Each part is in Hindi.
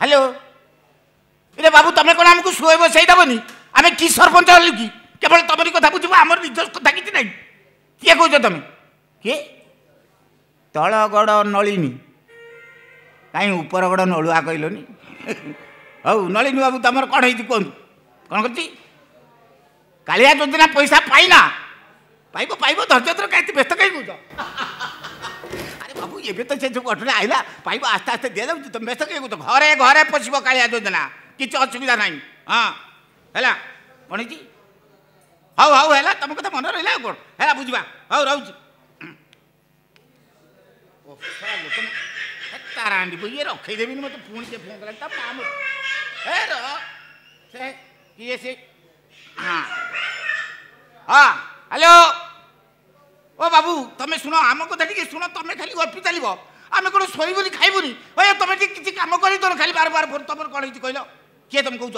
হ্যালো এটা বাবু তুমি কোণ আমি শোয়েব সেই দেবনি আমি কি সরপঞ্চ হলু কি কেবল তোমার কথা বুঝবো আমার নিজ কথা কিছু নাই কি কৌছ তুমি কি তলগড় নলিনী କାହିଁ ଉପରଗଡ଼ ନଳୁଆ କହିଲନି ହଉ ନଳିନୀ ବାବୁ ତମର କ'ଣ ହେଇଛି କୁହନ୍ତୁ କ'ଣ କରିଛି କାଳିଆ ଯୋଜନା ପଇସା ପାଇନା ପାଇବ ପାଇବ ଧୈର୍ଯ୍ୟତ୍ର କାହିଁକି ବ୍ୟସ୍ତ ଏବେ ତ ସେ ଯେଉଁ ଘଟଣା ଆଇଲା ପାଇପ ଆସ୍ତେ ଆସ୍ତେ ଦିଆଯାଉଛି ତମେ ବ୍ୟସ୍ତ କହିବୁ ତ ଘରେ ଘରେ ପଶିବ କାଳିଆ ଯୋଜନା କିଛି ଅସୁବିଧା ନାହିଁ ହଁ ହେଲା କ'ଣ ହେଇଛି ହଉ ହଉ ହେଲା ତମ କଥା ମନେ ରହିଲା ଆଉ କ'ଣ ହେଲା ବୁଝିବା ହଉ ରହୁଛି ତାରା ଆଣ୍ଡିକୁ ଇଏ ରଖେଇଦେବିନି ମୋତେ ପୁଣି ସେ ଫୋନ୍ କଲାଣି ତା ମାଆ ହେ ର ସେ କିଏ ସେ ହଁ ହଁ ହ୍ୟାଲୋ ও বাবু তুমি শুনো আম কথা টিকে শুণ তুমি খালি গপি চালিব আমি কোনো কোণ শোবনি খাইবুনি ও তুমি ঠিক কিছু কাম করি তোর খালি বার বার তোমার কোণ হয়েছি কহিল কি তুমি কৌছ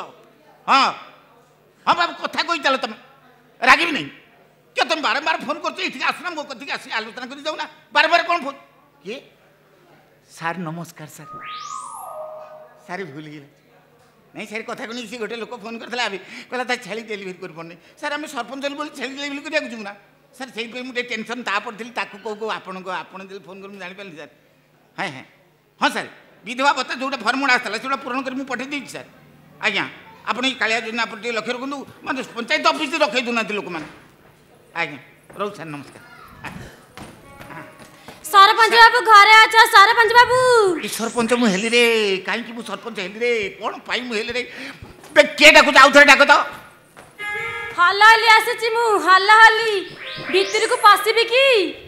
হ্যাঁ হ্যাঁ বাবু কথা কই চাল তুমি রাগিবি না কে তুমি বারম্বার ফোন করছো এদিকে আসুনা মো কথা আসি আলোচনা করে যাও না বারবার কোণ ফোন কি স্যার নমস্কার স্যার স্যার ভুল গেলে ନାଇଁ ସାର୍ କଥା କହିଲି ସେ ଗୋଟେ ଲୋକ ଫୋନ୍ କରିଥିଲା ଏବେ କହିଲା ତା ডেলিভারি ଡେଲିଭରି କରିପାରୁନି ସାର୍ ଆମେ ସରପଞ୍ଚ ବୋଲି ଛେଳି ଡେଲିଭରି କରିବାକୁ ଯିବୁ ନା सर से मुझे टेनसन पड़ी ताकू कौ कौ आपन को आपन फोन कर हाँ सर विधवा भत्ता जो फर्मुला आता है पूरण कर मुझे पठाई दे सर आज्ञा आप का योजना लक्ष्य रखुद मैं पंचायत अफिश रखे दूना लोक मैंने आज्ञा रोज सर नमस्कार सरपंच बाबू घरे अच्छा सरपंच बाबू सरपंच मु हेली रे काई सरपंच हेली रे कोन पाई मु हेली रे बे केटा को जाउ हाला हाली आसे छी मु हाला हाली भितर को पासिबी की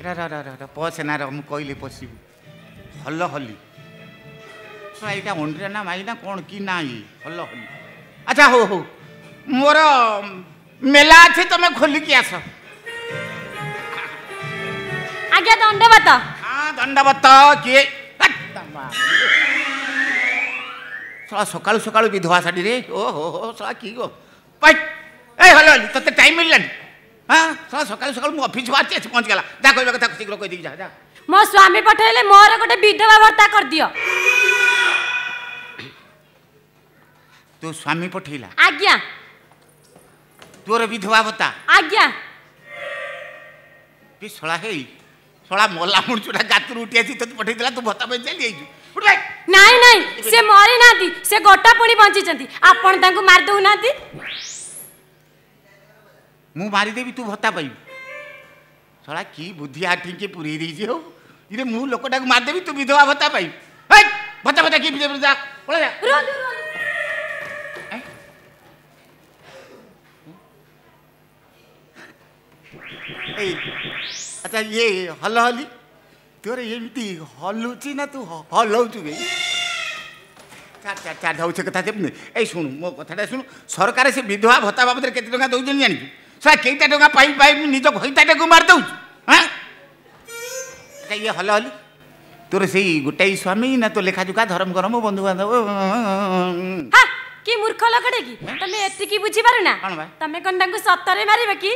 र र र र पोसे ना र हम कहली पसिबु हल्लो हल्ली साइटा ओंडरे ना माई ना कोन की नाही हल्लो हल्ली अच्छा हो हो मोर मेला छे तमे खोल के आसो आगे दंडवत हां दंडवत के सकाल सकाल विधवा साड़ी रे ओ हो হল হলি তোতে টাইম মিললানি হ্যাঁ সকাল সকাল সকাল মু অফিস বাড়ছি এসে পৌঁছে গেলা যা কইবা কথা শীঘ্র কই দিই যা যা মো স্বামী পঠাইলে মোর গোটে বিধবা ভর্তা কর দিও তো স্বামী পঠাইলা আজ্ঞা তোর বিধবা ভত্তা আজ্ঞা বি সলা হেই ସଳା ମଲା ମୁଣିଚୁଟା ଗାତରୁ ଉଠି ଆସି ତତେ ପଠେଇଥିଲା ତୁ ଭତ୍ତା ପାଇଁ ଚାଲି ଯାଇଛୁ ନାଇଁ ନାଇଁ ସେ ମରି ନାହାନ୍ତି ସେ ଗୋଟା ପୁଣି ବଞ୍ଚିଛନ୍ତି ଆପଣ ତାଙ୍କୁ ମାରି ଦଉନାହାନ୍ତି ମୁଁ ମାରିଦେବି ତୁ ଭତ୍ତା ପାଇବୁ ଶଳା କି ବୁଦ୍ଧି ଆଠିକି ପୁରେଇ ଦେଇଛି ହଉ ଇରେ ମୁଁ ଲୋକଟାକୁ ମାରିଦେବି ତୁ ବିଧବା ଭତ୍ତା ପାଇବୁ ଭତ୍ତା ଭତ୍ତା କିଏ ଯା ପଳେଇ ଯା ଆଚ୍ଛା ଇଏ ହଲହଲି ତୋର ଏମିତି ହଲୁଛି ନା ତୁ ହଲଉଛୁ ବେ ଚାରି ଚାରି ଚାରି ଧାଉ ସେ କଥା ଦେବୁନି ଏଇ ଶୁଣୁ ମୋ କଥାଟା ଶୁଣୁ ସରକାର ସେ ବିଧବା ଭତ୍ତା ବାବଦରେ କେତେ ଟଙ୍କା ଦେଉଛନ୍ତି ଜାଣିଛୁ ଶଳା କେଇଟା ଟଙ୍କା ପାଇ ପାଇବି ନିଜ ଘଇତାଟାକୁ ମାରିଦେଉଛୁ ହଁ ଇଏ ହଲ ହଲି ତୋର ସେଇ ଗୋଟାଇ ସ୍ୱାମୀ ନା ତୋ ଲେଖାଯୋଖା ଧରମ ଗରମ ବନ୍ଧୁବାନ୍ଧବ କି ମୂର୍ଖ ଲୋକଟେ କି ତମେ ଏତିକି ବୁଝିପାରୁ ନା ତମେ କଣ ତାଙ୍କୁ ସତରେ ମାରିବ କି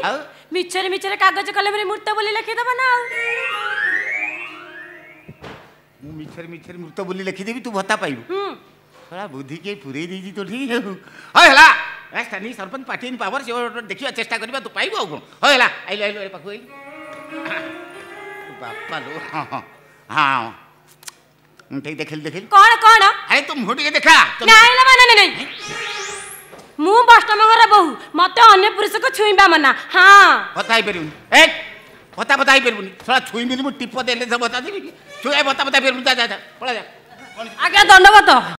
ମିଛରେ ମିଛରେ କାଗଜ କଲମରେ ମୂର୍ତ୍ତ ବୋଲି ଲେଖିଦବ ନା ଆଉ ମୁଁ ମିଛରେ ମିଛରେ ମୃତ ବୋଲି ଲେଖିଦେବି ତୁ ଭତ୍ତା ପାଇବୁ ଶଳା ବୁଦ୍ଧି କିଏ ପୁରେଇ ଦେଇଛି ତୋଠି ହଉ ହେଲା स्थानीय सरपंच पार्टी पावर से देखा चेस्टा करवा तू पाइबु आउ कौन हो है आइल आइल अरे पाखु बापा लो हाँ ठीक देखिल देखिल कौन कौन अरे तू मुंह टिके देखा नहीं ना माने नहीं ମୁଁ ବୈଷ୍ଣବଙ୍କର ବୋହୁ ମତେ ଅନ୍ୟ ପୁରୁଷକୁ ଛୁଇଁବା ମନା ହଁ କଥା ହେଇପାରିବୁନି ଏ ଭତ୍ତା ଭତ୍ତା ହେଇପାରିବୁନି ଶଳା ଛୁଇଁବିନି ମୁଁ ଟିପ ଦେଲେ ସେ ଭତ୍ତା ଦେବି ଛୁଇଁ ଭତ୍ତା ଭତ୍ତା ହେଇପାରିବୁନି ଯା ଯା ପଳା ଯା ଆଜ୍ଞା ଦଣ୍ଡବତ